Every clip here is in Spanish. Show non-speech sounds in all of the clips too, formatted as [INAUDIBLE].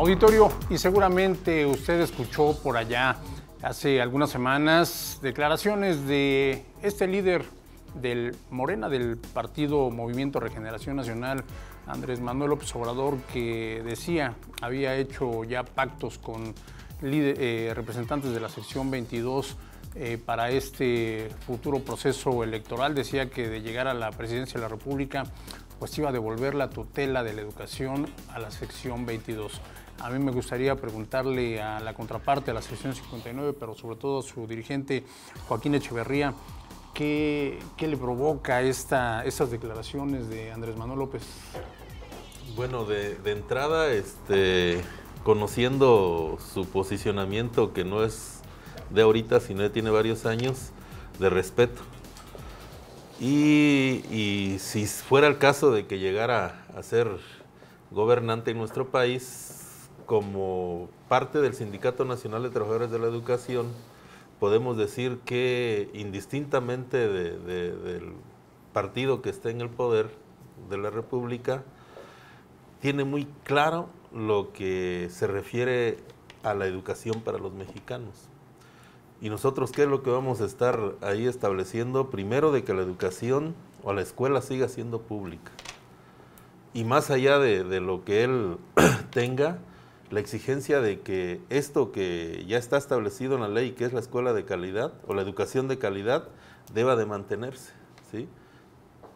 Auditorio, y seguramente usted escuchó por allá hace algunas semanas declaraciones de este líder del Morena, del partido Movimiento Regeneración Nacional, Andrés Manuel López Obrador, que decía había hecho ya pactos con eh, representantes de la sección 22 eh, para este futuro proceso electoral. Decía que de llegar a la presidencia de la República, pues iba a devolver la tutela de la educación a la sección 22. A mí me gustaría preguntarle a la contraparte, a la sección 59, pero sobre todo a su dirigente Joaquín Echeverría, ¿qué, le provoca estas declaraciones de Andrés Manuel López? Bueno, de, entrada, este, conociendo su posicionamiento, que no es de ahorita, sino que tiene varios años, de respeto. Y, y si fuera el caso de que llegara a ser gobernante en nuestro país, como parte del Sindicato Nacional de Trabajadores de la Educación, podemos decir que indistintamente del partido que está en el poder de la República, tiene muy claro lo que se refiere a la educación para los mexicanos. Y nosotros, ¿qué es lo que vamos a estar ahí estableciendo? Primero, de que la educación o la escuela siga siendo pública. Y más allá de lo que él [CLEARS THROAT] tenga, la exigencia de que esto que ya está establecido en la ley, que es la escuela de calidad o la educación de calidad, deba de mantenerse. ¿sí?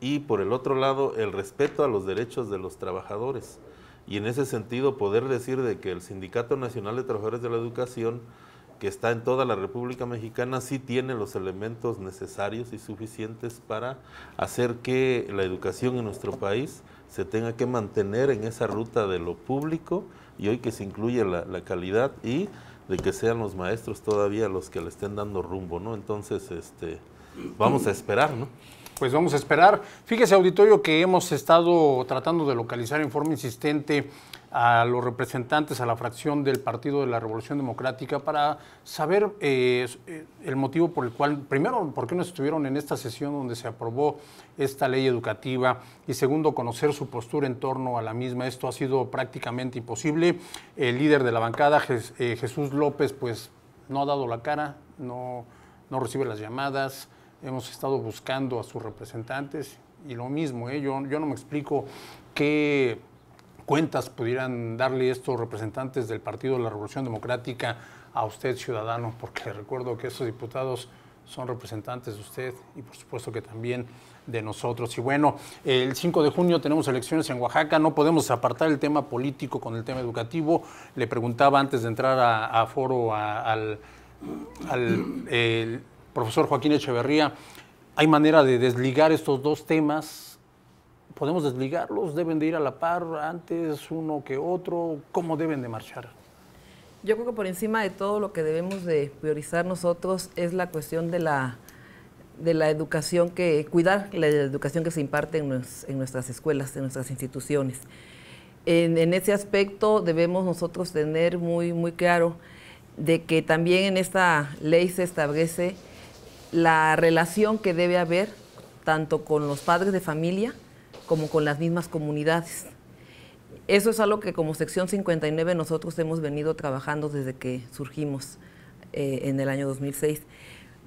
Y por el otro lado, el respeto a los derechos de los trabajadores. Y en ese sentido, poder decir de que el Sindicato Nacional de Trabajadores de la Educación, que está en toda la República Mexicana, sí tiene los elementos necesarios y suficientes para hacer que la educación en nuestro país se tenga que mantener en esa ruta de lo público y hoy que se incluye la, calidad y de que sean los maestros todavía los que le estén dando rumbo, ¿no? Entonces, este, vamos a esperar, ¿no? Pues vamos a esperar. Fíjese, auditorio, que hemos estado tratando de localizar en forma insistente a los representantes, a la fracción del Partido de la Revolución Democrática para saber eh, eh, el motivo por el cual, primero, por qué no estuvieron en esta sesión donde se aprobó esta ley educativa y segundo, conocer su postura en torno a la misma. Esto ha sido prácticamente imposible. El líder de la bancada, eh, Jesús López, pues no ha dado la cara, no, no recibe las llamadas. Hemos estado buscando a sus representantes y lo mismo, ¿eh? yo, yo no me explico qué cuentas pudieran darle estos representantes del Partido de la Revolución Democrática a usted, ciudadano, porque le recuerdo que estos diputados son representantes de usted y por supuesto que también de nosotros. Y bueno, el 5 de junio tenemos elecciones en Oaxaca, no podemos apartar el tema político con el tema educativo. Le preguntaba antes de entrar a, foro al, eh, profesor Joaquín Echeverría, ¿hay manera de desligar estos dos temas? podemos desligarlos, deben de ir a la par antes uno que otro, ¿cómo deben de marchar? Yo creo que por encima de todo lo que debemos de priorizar nosotros es la cuestión de la, de la educación que, cuidar la educación que se imparte en, nuestras escuelas, en nuestras instituciones. En, en, ese aspecto debemos nosotros tener muy, muy claro de que también en esta ley se establece la relación que debe haber tanto con los padres de familia, como con las mismas comunidades. Eso es algo que como sección 59 nosotros hemos venido trabajando desde que surgimos eh, en el año 2006,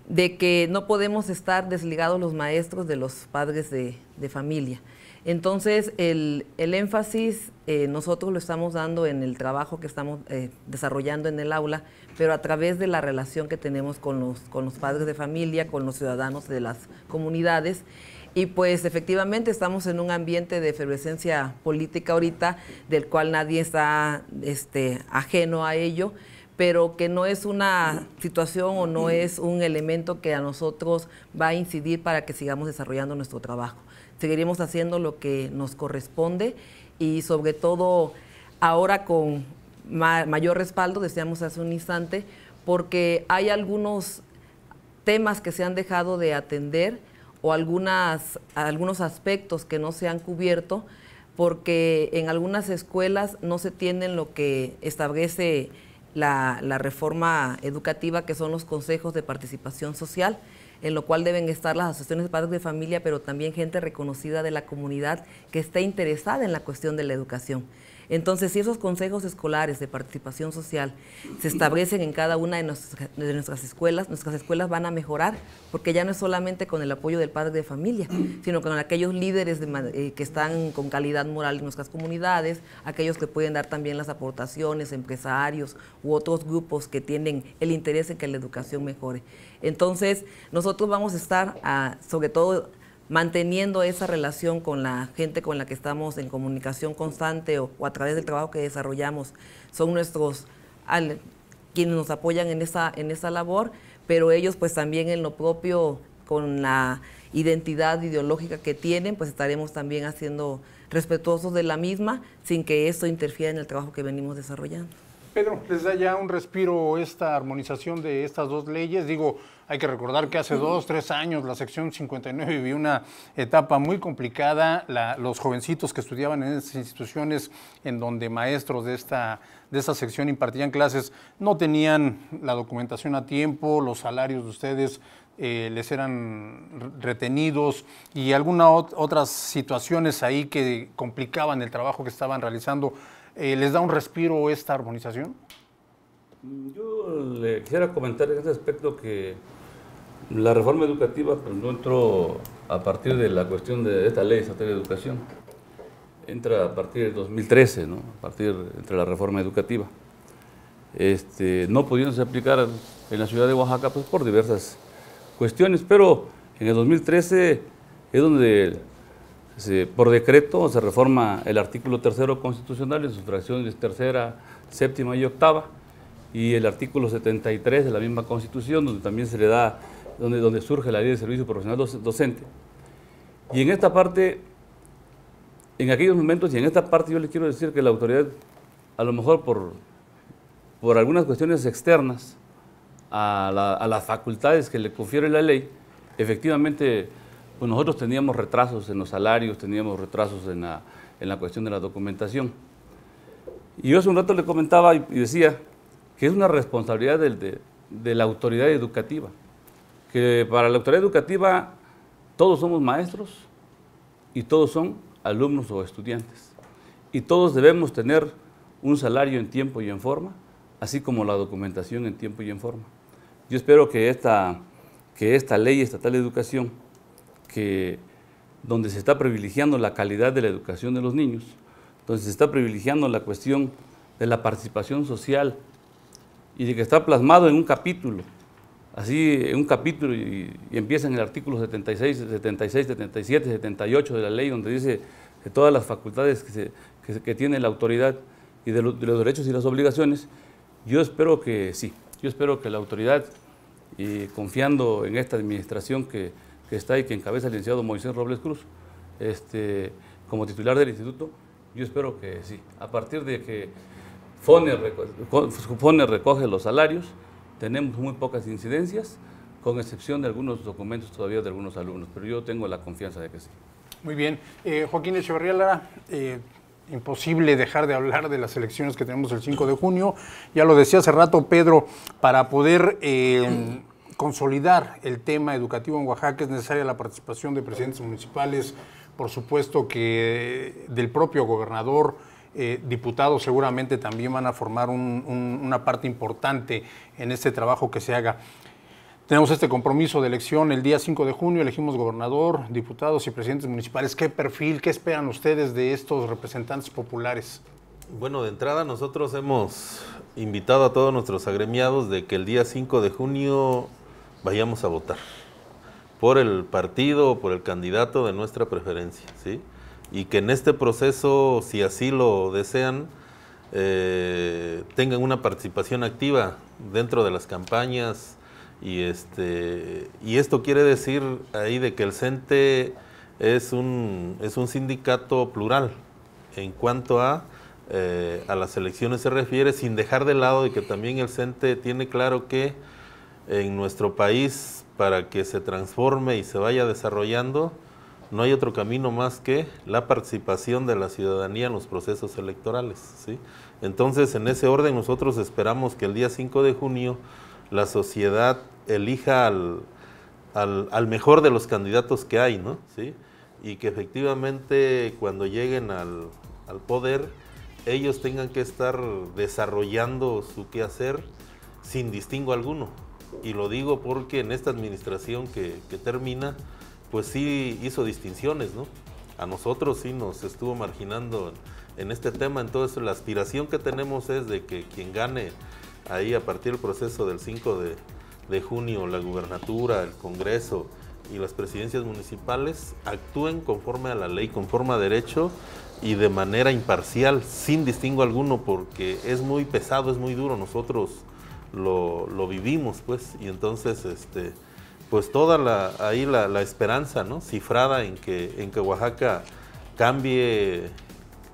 de que no podemos estar desligados los maestros de los padres de, familia. Entonces, el, énfasis eh, nosotros lo estamos dando en el trabajo que estamos eh, desarrollando en el aula, pero a través de la relación que tenemos con los, con los padres de familia, con los ciudadanos de las comunidades y pues efectivamente estamos en un ambiente de efervescencia política ahorita, del cual nadie está este, ajeno a ello, pero que no es una situación o no es un elemento que a nosotros va a incidir para que sigamos desarrollando nuestro trabajo. Seguiremos haciendo lo que nos corresponde y sobre todo ahora con mayor respaldo, decíamos hace un instante, porque hay algunos temas que se han dejado de atender o algunas, algunos aspectos que no se han cubierto porque en algunas escuelas no se tienen lo que establece la, la, reforma educativa, que son los consejos de participación social, en lo cual deben estar las asociaciones de padres de familia, pero también gente reconocida de la comunidad que esté interesada en la cuestión de la educación. Entonces, si esos consejos escolares de participación social se establecen en cada una de nuestras, escuelas, nuestras escuelas van a mejorar, porque ya no es solamente con el apoyo del padre de familia, sino con aquellos líderes eh, que están con calidad moral en nuestras comunidades, aquellos que pueden dar también las aportaciones, empresarios u otros grupos que tienen el interés en que la educación mejore. Entonces, nosotros vamos a estar, ah, sobre todo, manteniendo esa relación con la gente con la que estamos en comunicación constante o, a través del trabajo que desarrollamos. Son nuestros quienes nos apoyan en esa, en esa labor, pero ellos pues también en lo propio con la identidad ideológica que tienen, pues estaremos también haciendo respetuosos de la misma sin que eso interfiera en el trabajo que venimos desarrollando. Pedro, ¿les da ya un respiro esta armonización de estas dos leyes? Digo, hay que recordar que hace dos, tres años la sección 59 vivió una etapa muy complicada. los jovencitos que estudiaban en esas instituciones en donde maestros de esta, de esta sección impartían clases no tenían la documentación a tiempo, los salarios de ustedes eh, les eran retenidos y algunas otras situaciones ahí que complicaban el trabajo que estaban realizando eh, les da un respiro esta armonización? Mm, yo le quisiera comentar en ese aspecto que la reforma educativa pues, no entró a partir de la cuestión de esta ley estatal de educación, entra a partir del 2013, ¿no? a partir entre la reforma educativa. Este, no pudiéndose aplicar en la ciudad de Oaxaca pues, por diversas cuestiones, pero en el 2013 es donde por decreto se reforma el artículo tercero constitucional en sus fracciones tercera, séptima y octava y el artículo 73 de la misma constitución donde también se le da, donde, donde surge la ley de servicio profesional docente. Y en esta parte, en aquellos momentos y en esta parte yo les quiero decir que la autoridad a lo mejor por, por algunas cuestiones externas a, a las facultades que le confiere la ley, efectivamente pues nosotros teníamos retrasos en los salarios, teníamos retrasos en la, en la cuestión de la documentación. Y yo hace un rato le comentaba y, decía que es una responsabilidad de, de la autoridad educativa, que para la autoridad educativa todos somos maestros y todos son alumnos o estudiantes. Y todos debemos tener un salario en tiempo y en forma, así como la documentación en tiempo y en forma. Yo espero que esta, que esta ley estatal de educación que donde se está privilegiando la calidad de la educación de los niños, donde se está privilegiando la cuestión de la participación social y de que está plasmado en un capítulo, así en un capítulo y, empieza en el artículo 76, 76, 77, 78 de la ley donde dice que todas las facultades que, que, tiene la autoridad y de, de los derechos y las obligaciones, yo espero que sí, yo espero que la autoridad y eh, confiando en esta administración que que está ahí, que encabeza el licenciado Moisés Robles Cruz, este, como titular del instituto, yo espero que sí. A partir de que FONE recoge, los salarios, tenemos muy pocas incidencias, con excepción de algunos documentos todavía de algunos alumnos, pero yo tengo la confianza de que sí. Muy bien. Eh, Joaquín Echeverría eh, imposible dejar de hablar de las elecciones que tenemos el 5 de junio. Ya lo decía hace rato Pedro, para poder eh, consolidar el tema educativo en Oaxaca es necesaria la participación de presidentes municipales, por supuesto que del propio gobernador, eh, diputados seguramente también van a formar una parte importante en este trabajo que se haga. Tenemos este compromiso de elección el día 5 de junio, elegimos gobernador, diputados y presidentes municipales. ¿Qué perfil, qué esperan ustedes de estos representantes populares? Bueno, de entrada nosotros hemos invitado a todos nuestros agremiados de que el día 5 de junio vayamos a votar por el partido o por el candidato de nuestra preferencia, ¿sí? Y que en este proceso, si así lo desean, eh, tengan una participación activa dentro de las campañas y este y esto quiere decir ahí de que el CENTE es un, es un sindicato plural en cuanto a, eh, a las elecciones se refiere, sin dejar de lado de que también el CENTE tiene claro que en nuestro país para que se transforme y se vaya desarrollando, no hay otro camino más que la participación de la ciudadanía en los procesos electorales. Entonces, en ese orden, nosotros esperamos que el día 5 de junio la sociedad elija al, mejor de los candidatos que hay, ¿no? y que efectivamente cuando lleguen al, al poder, ellos tengan que estar desarrollando su quehacer sin distingo alguno y lo digo porque en esta administración que, termina, pues sí hizo distinciones, ¿no? A nosotros sí nos estuvo marginando en, este tema, entonces la aspiración que tenemos es de que quien gane ahí a partir del proceso del 5 de, de junio la gubernatura, el Congreso y las presidencias municipales actúen conforme a la ley, conforme a derecho y de manera imparcial, sin distingo alguno, porque es muy pesado, es muy duro. Nosotros lo, vivimos, pues, y entonces, este, pues toda la, ahí la, esperanza, ¿no? Cifrada en que, en que Oaxaca cambie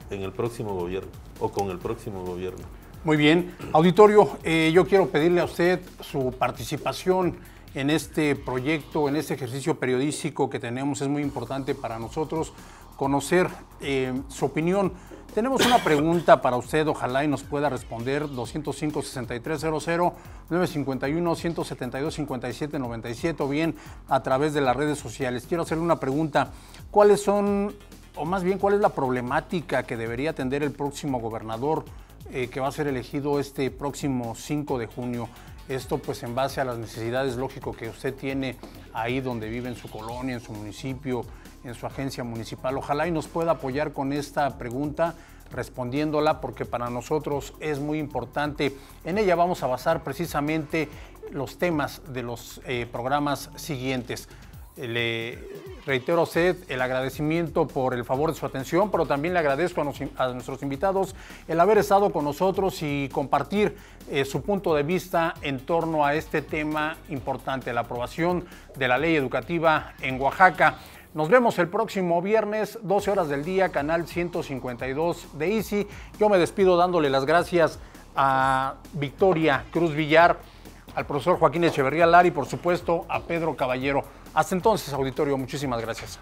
en el próximo gobierno o con el próximo gobierno. Muy bien, auditorio, eh, yo quiero pedirle a usted su participación en este proyecto, en este ejercicio periodístico que tenemos, es muy importante para nosotros conocer eh, su opinión. Tenemos una pregunta para usted, ojalá y nos pueda responder 205-6300-951-172-5797 o bien a través de las redes sociales. Quiero hacerle una pregunta. ¿Cuáles son, o más bien, cuál es la problemática que debería atender el próximo gobernador eh, que va a ser elegido este próximo 5 de junio? Esto pues en base a las necesidades lógico que usted tiene ahí donde vive en su colonia, en su municipio, en su agencia municipal. Ojalá y nos pueda apoyar con esta pregunta respondiéndola porque para nosotros es muy importante. En ella vamos a basar precisamente los temas de los eh, programas siguientes. Le reitero a usted el agradecimiento por el favor de su atención, pero también le agradezco a, nuestros invitados el haber estado con nosotros y compartir eh, su punto de vista en torno a este tema importante, la aprobación de la ley educativa en Oaxaca. Nos vemos el próximo viernes, 12 horas del día, canal 152 de Easy. Yo me despido dándole las gracias a Victoria Cruz Villar, al profesor Joaquín Echeverría Lari, por supuesto, a Pedro Caballero. Hasta entonces, auditorio, muchísimas gracias.